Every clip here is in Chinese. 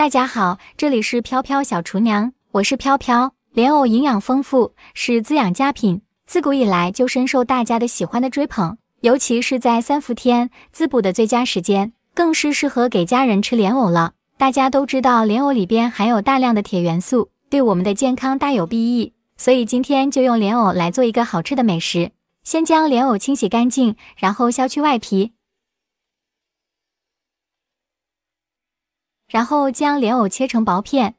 大家好，这里是飘飘小厨娘，我是飘飘。莲藕营养丰富，是滋养佳品，自古以来就深受大家的喜欢的追捧。尤其是在三伏天，滋补的最佳时间，更是适合给家人吃莲藕了。大家都知道，莲藕里边含有大量的铁元素，对我们的健康大有裨益。所以今天就用莲藕来做一个好吃的美食。先将莲藕清洗干净，然后削去外皮。然后将莲藕切成薄片。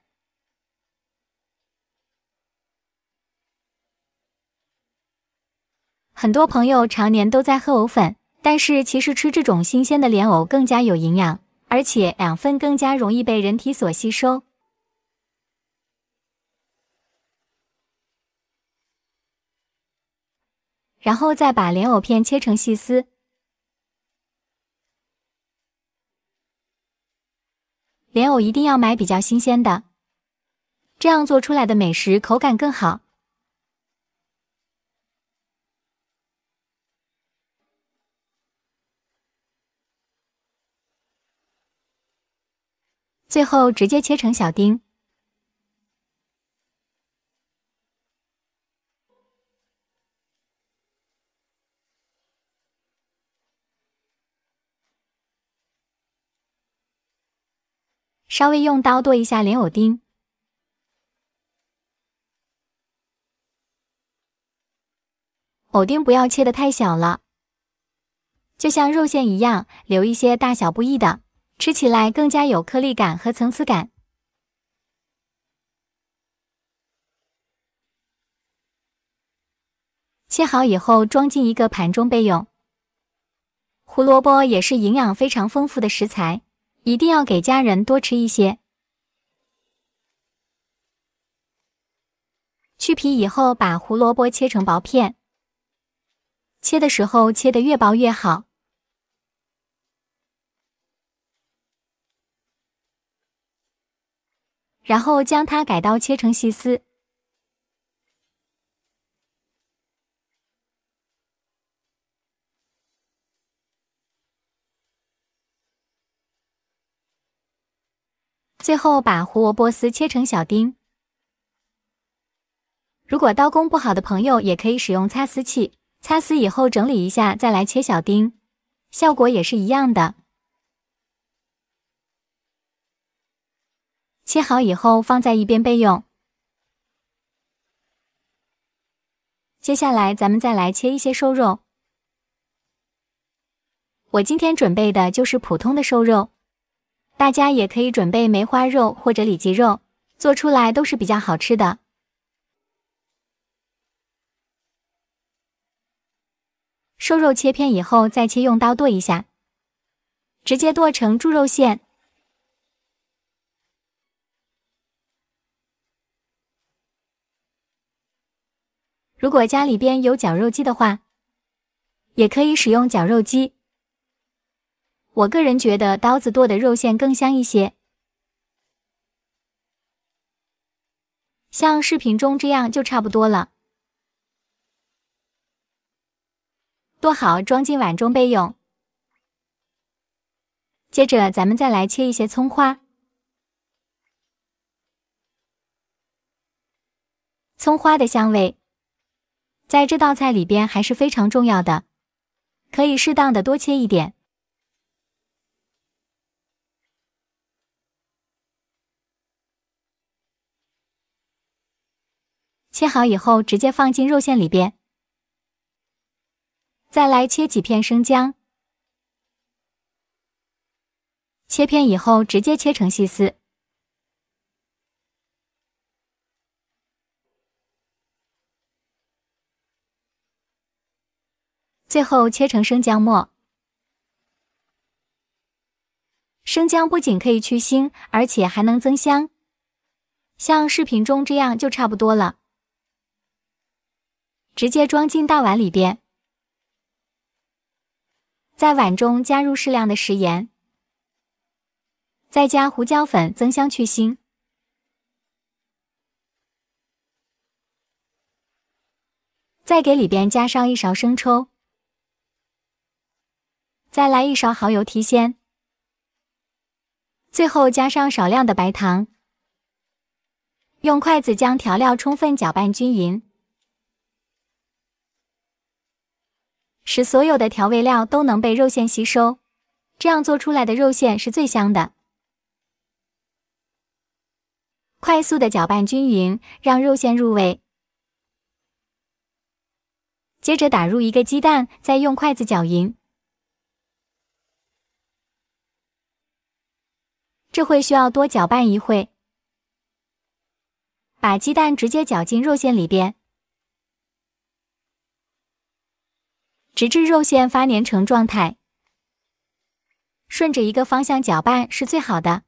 很多朋友常年都在喝藕粉，但是其实吃这种新鲜的莲藕更加有营养，而且养分更加容易被人体所吸收。然后再把莲藕片切成细丝。莲藕一定要买比较新鲜的，这样做出来的美食口感更好。最后直接切成小丁。稍微用刀剁一下莲藕丁，藕丁不要切的太小了，就像肉馅一样，留一些大小不一的，吃起来更加有颗粒感和层次感。切好以后装进一个盘中备用。胡萝卜也是营养非常丰富的食材。一定要给家人多吃一些。去皮以后，把胡萝卜切成薄片，切的时候切的越薄越好，然后将它改刀切成细丝。最后把胡萝卜丝切成小丁。如果刀工不好的朋友，也可以使用擦丝器擦丝，以后整理一下再来切小丁，效果也是一样的。切好以后放在一边备用。接下来咱们再来切一些瘦肉。我今天准备的就是普通的瘦肉。大家也可以准备梅花肉或者里脊肉，做出来都是比较好吃的。瘦肉切片以后，再切用刀剁一下，直接剁成猪肉馅。如果家里边有绞肉机的话，也可以使用绞肉机。我个人觉得刀子剁的肉馅更香一些，像视频中这样就差不多了。剁好装进碗中备用。接着，咱们再来切一些葱花。葱花的香味，在这道菜里边还是非常重要的，可以适当的多切一点。切好以后，直接放进肉馅里边。再来切几片生姜，切片以后直接切成细丝，最后切成生姜末。生姜不仅可以去腥，而且还能增香。像视频中这样就差不多了。直接装进大碗里边，在碗中加入适量的食盐，再加胡椒粉增香去腥，再给里边加上一勺生抽，再来一勺蚝油提鲜，最后加上少量的白糖，用筷子将调料充分搅拌均匀。使所有的调味料都能被肉馅吸收，这样做出来的肉馅是最香的。快速的搅拌均匀，让肉馅入味。接着打入一个鸡蛋，再用筷子搅匀。这会需要多搅拌一会，把鸡蛋直接搅进肉馅里边。直至肉馅发粘成状态，顺着一个方向搅拌是最好的。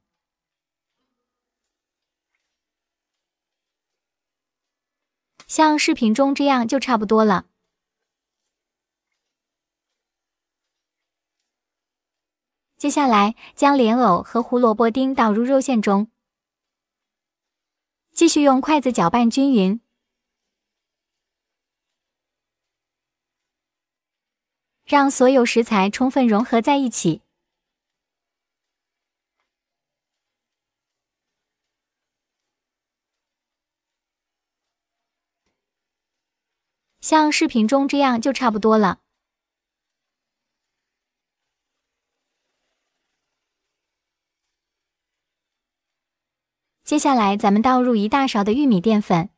像视频中这样就差不多了。接下来，将莲藕和胡萝卜丁倒入肉馅中，继续用筷子搅拌均匀。让所有食材充分融合在一起，像视频中这样就差不多了。接下来，咱们倒入一大勺的玉米淀粉，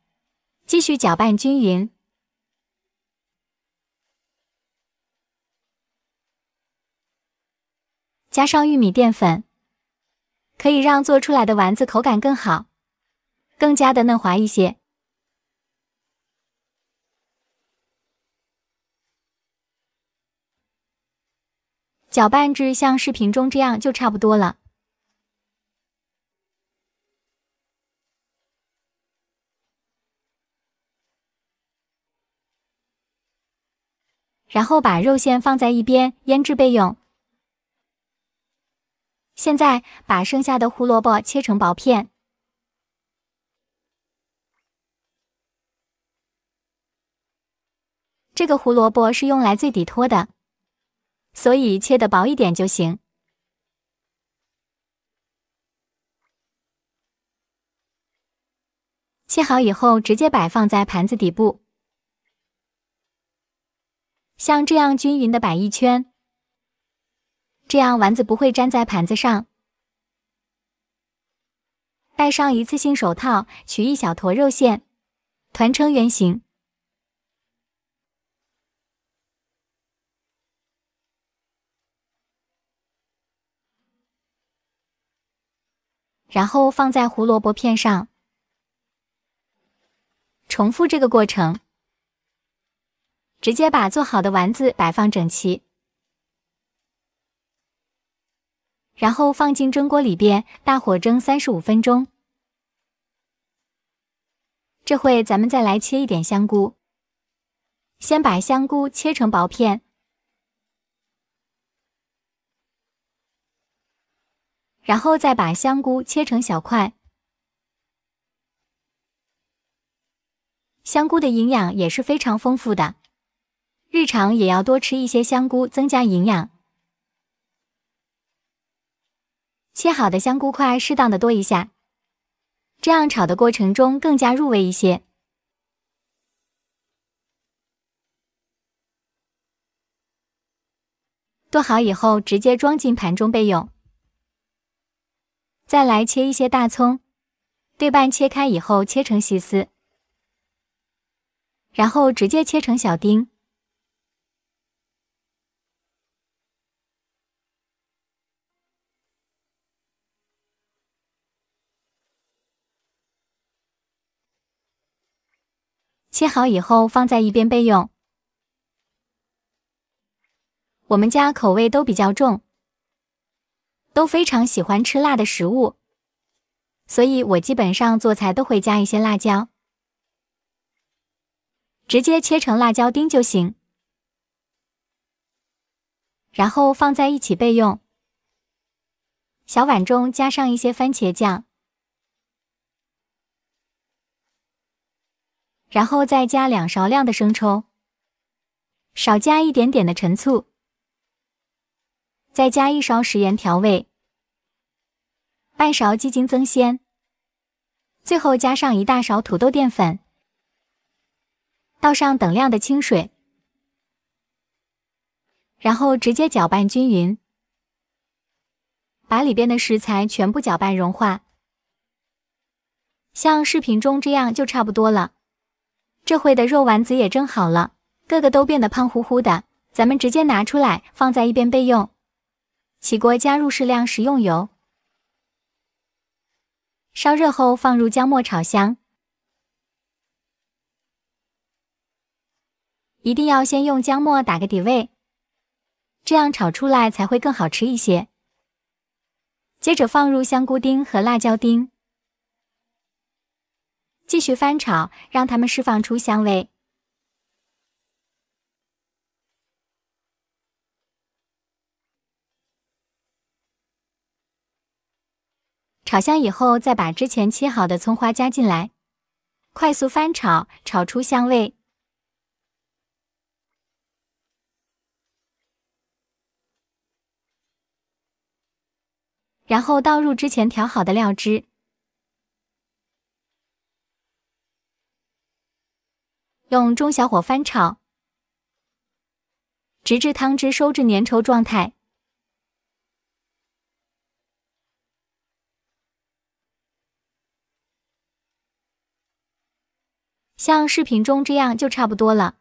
继续搅拌均匀。加上玉米淀粉，可以让做出来的丸子口感更好，更加的嫩滑一些。搅拌至像视频中这样就差不多了。然后把肉馅放在一边腌制备用。现在把剩下的胡萝卜切成薄片。这个胡萝卜是用来最底托的，所以切的薄一点就行。切好以后，直接摆放在盘子底部，像这样均匀的摆一圈。这样丸子不会粘在盘子上。戴上一次性手套，取一小坨肉馅，团成圆形，然后放在胡萝卜片上。重复这个过程，直接把做好的丸子摆放整齐。然后放进蒸锅里边，大火蒸三十五分钟。这会咱们再来切一点香菇，先把香菇切成薄片，然后再把香菇切成小块。香菇的营养也是非常丰富的，日常也要多吃一些香菇，增加营养。切好的香菇块适当的剁一下，这样炒的过程中更加入味一些。剁好以后直接装进盘中备用。再来切一些大葱，对半切开以后切成细丝，然后直接切成小丁。切好以后放在一边备用。我们家口味都比较重，都非常喜欢吃辣的食物，所以我基本上做菜都会加一些辣椒，直接切成辣椒丁就行，然后放在一起备用。小碗中加上一些番茄酱。然后再加两勺量的生抽，少加一点点的陈醋，再加一勺食盐调味，半勺鸡精增鲜，最后加上一大勺土豆淀粉，倒上等量的清水，然后直接搅拌均匀，把里边的食材全部搅拌融化，像视频中这样就差不多了。这会的肉丸子也蒸好了，个个都变得胖乎乎的。咱们直接拿出来放在一边备用。起锅加入适量食用油，烧热后放入姜末炒香，一定要先用姜末打个底味，这样炒出来才会更好吃一些。接着放入香菇丁和辣椒丁。继续翻炒，让它们释放出香味。炒香以后，再把之前切好的葱花加进来，快速翻炒，炒出香味。然后倒入之前调好的料汁。用中小火翻炒，直至汤汁收至粘稠状态，像视频中这样就差不多了。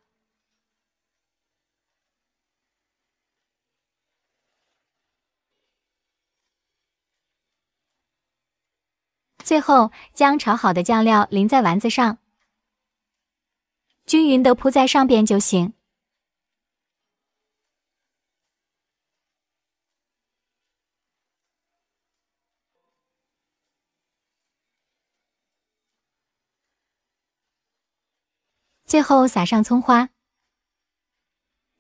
最后，将炒好的酱料淋在丸子上。均匀的铺在上边就行，最后撒上葱花，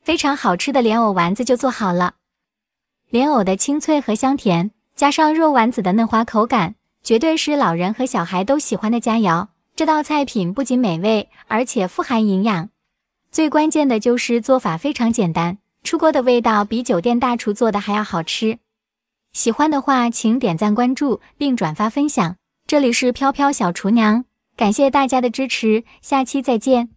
非常好吃的莲藕丸子就做好了。莲藕的清脆和香甜，加上肉丸子的嫩滑口感，绝对是老人和小孩都喜欢的佳肴。这道菜品不仅美味，而且富含营养，最关键的就是做法非常简单，出锅的味道比酒店大厨做的还要好吃。喜欢的话，请点赞、关注并转发分享。这里是飘飘小厨娘，感谢大家的支持，下期再见。